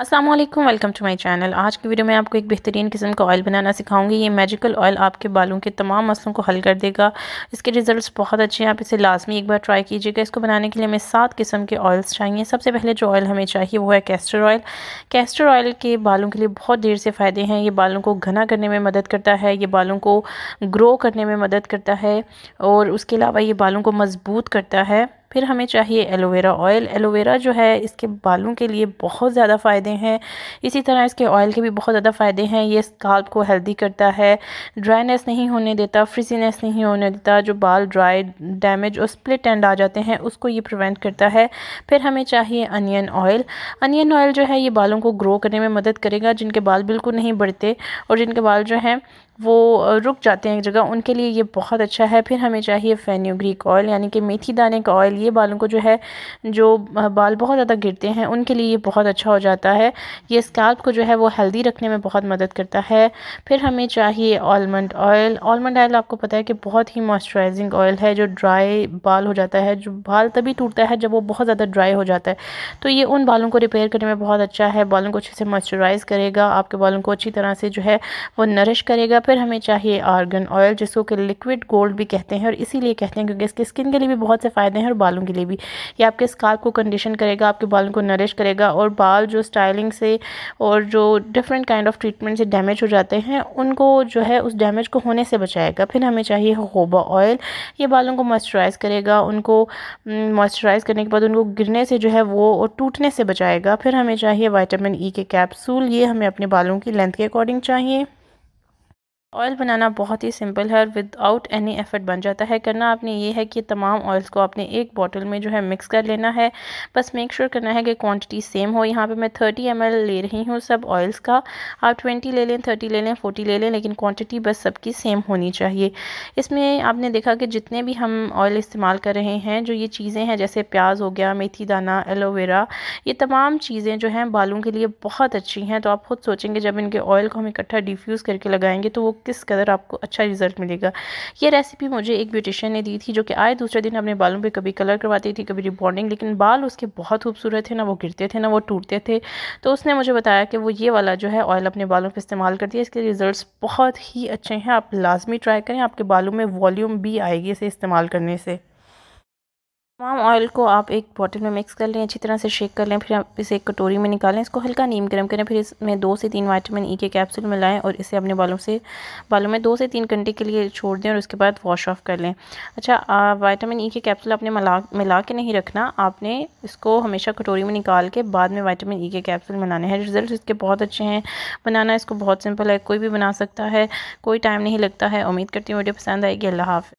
Aslam welcome to my channel आज की video में आपको एक बेहतरीन किस्म का ऑयल बनाना सिखाऊंगी ये मैजिकल ऑयल आपके बालों के तमाम मसलों को हल कर देगा इसके रिजल्ट्स बहुत अच्छे हैं आप इसे लाजमी एक बार ट्राई कीजिएगा इसको बनाने के लिए हमें सात किस्म के ऑयल्स चाहिए सबसे पहले जो ऑयल हमें चाहिए वो है कैस्टर ऑयल कैस्टर ऑयल के बालों के लिए बहुत देर से फ़ायदे हैं ये बालों को घना करने में मदद करता है ये बालों को ग्रो करने में मदद करता है और उसके अलावा ये बालों को मज़बूत करता है फिर हमें चाहिए एलोवेरा ऑयल एलोवेरा जो है इसके बालों के लिए बहुत ज़्यादा फ़ायदे हैं इसी तरह इसके ऑयल के भी बहुत ज़्यादा फ़ायदे हैं ये स्काल्प को हेल्दी करता है ड्राइनेस नहीं होने देता फ्रिजीनेस नहीं होने देता जो बाल ड्राई डैमेज और स्प्लिट एंड आ जाते हैं उसको ये प्रिवेंट करता है फिर हमें चाहिए अनियन ऑयल अनियन ऑयल जो है ये बालों को ग्रो करने में मदद करेगा जिनके बाल बिल्कुल नहीं बढ़ते और जिनके बाल जो हैं वो रुक जाते हैं एक जगह उनके लिए ये बहुत अच्छा है फिर हमें चाहिए फेन्यूग्रीक ऑयल यानी कि मेथी दाने का ऑयल ये बालों को जो है जो बाल बहुत ज़्यादा गिरते हैं उनके लिए ये बहुत अच्छा हो जाता है ये स्कैल्प को जो है वो हेल्दी रखने में बहुत मदद करता है फिर हमें चाहिए आलमंड ऑयल आलमंड ऑयल आपको पता है कि बहुत ही मॉइस्चराइजिंग ऑयल है जो ड्राई बाल हो जाता है जो बाल तभी टूटता है जब वो बहुत ज़्यादा ड्राई हो जाता है तो ये उन बालों को रिपेयर करने में बहुत अच्छा है बालों को अच्छे से मॉइस्चराइज़ करेगा आपके बालों को अच्छी तरह से जो है वो नरिश करेगा फिर हमें चाहिए आर्गन ऑयल जिसको कि लिक्विड गोल्ड भी कहते हैं और इसीलिए कहते हैं क्योंकि इसके स्किन के लिए भी बहुत से फ़ायदे हैं और बालों के लिए भी ये आपके स्कार को कंडीशन करेगा आपके बालों को नरिश करेगा और बाल जो स्टाइलिंग से और जो डिफरेंट काइंड ऑफ ट्रीटमेंट से डैमेज हो जाते हैं उनको जो है उस डैमेज को होने से बचाएगा फिर हमें चाहिए होबा ऑयल ये बालों को मॉइस्चराइज़ करेगा उनको मॉइस्चराइज़ करने के बाद उनको गिरने से जो है वो और टूटने से बचाएगा फिर हमें चाहिए वाइटामिन ई e के कैप्सूल ये हमें अपने बालों की लेंथ के अकॉर्डिंग चाहिए ऑयल बनाना बहुत ही सिंपल है और विदाउट एनी एफर्ट बन जाता है करना आपने ये है कि तमाम ऑयल्स को आपने एक बॉटल में जो है मिक्स कर लेना है बस मेक श्योर करना है कि क्वांटिटी सेम हो यहाँ पे मैं 30 एम ले रही हूँ सब ऑयल्स का आप 20 ले लें 30 ले लें 40 ले लें लेकिन क्वांटिटी बस सबकी सेम होनी चाहिए इसमें आपने देखा कि जितने भी हम ऑयल इस्तेमाल कर रहे हैं जो ये चीज़ें हैं जैसे प्याज हो गया मेथी दाना एलोवेरा ये तमाम चीज़ें जो हैं बालों के लिए बहुत अच्छी हैं तो आप खुद सोचेंगे जब इनके ऑयल को हम इकट्ठा डिफ्यूज़ करके लगाएंगे तो वो किस कदर आपको अच्छा रिजल्ट मिलेगा ये रेसिपी मुझे एक ब्यूटिशियन ने दी थी जो कि आए दूसरे दिन अपने बालों पर कभी कलर करवाती थी कभी रिबॉन्डिंग लेकिन बाल उसके बहुत खूबसूरत थे ना वो गिरते थे ना वो टूटते थे तो उसने मुझे बताया कि वो ये वाला जो है ऑयल अपने बालों पर इस्तेमाल करती है इसके रिजल्ट बहुत ही अच्छे हैं आप लाजमी ट्राई करें आपके बालों में वॉल्यूम भी आएगी इसे इस्तेमाल करने से तमाम ऑयल को आप एक बॉटल में मिक्स कर लें अच्छी तरह से शेक कर लें फिर आप इसे एक कटोरी में निकालें इसको हल्का नीम गर्म करें फिर इसमें दो से तीन वाइटामिन ई e के कैप्सूल मिलाएं और इसे अपने बालों से बालों में दो से तीन घंटे के लिए छोड़ दें और उसके बाद वॉश ऑफ कर लें अच्छा वाइटामिन ई e के कैप्सूल आपने मिला मिला के नहीं रखना आपने इसको हमेशा कटोरी में निकाल के बाद में वाइटामिन ई e के कैप्सूल बनाने हैं रिजल्ट इसके बहुत अच्छे हैं बनाना इसको बहुत सिंपल है कोई भी बना सकता है कोई टाइम नहीं लगता है उम्मीद करती हूँ वीडियो पसंद आएगी अल्लाह हाफ़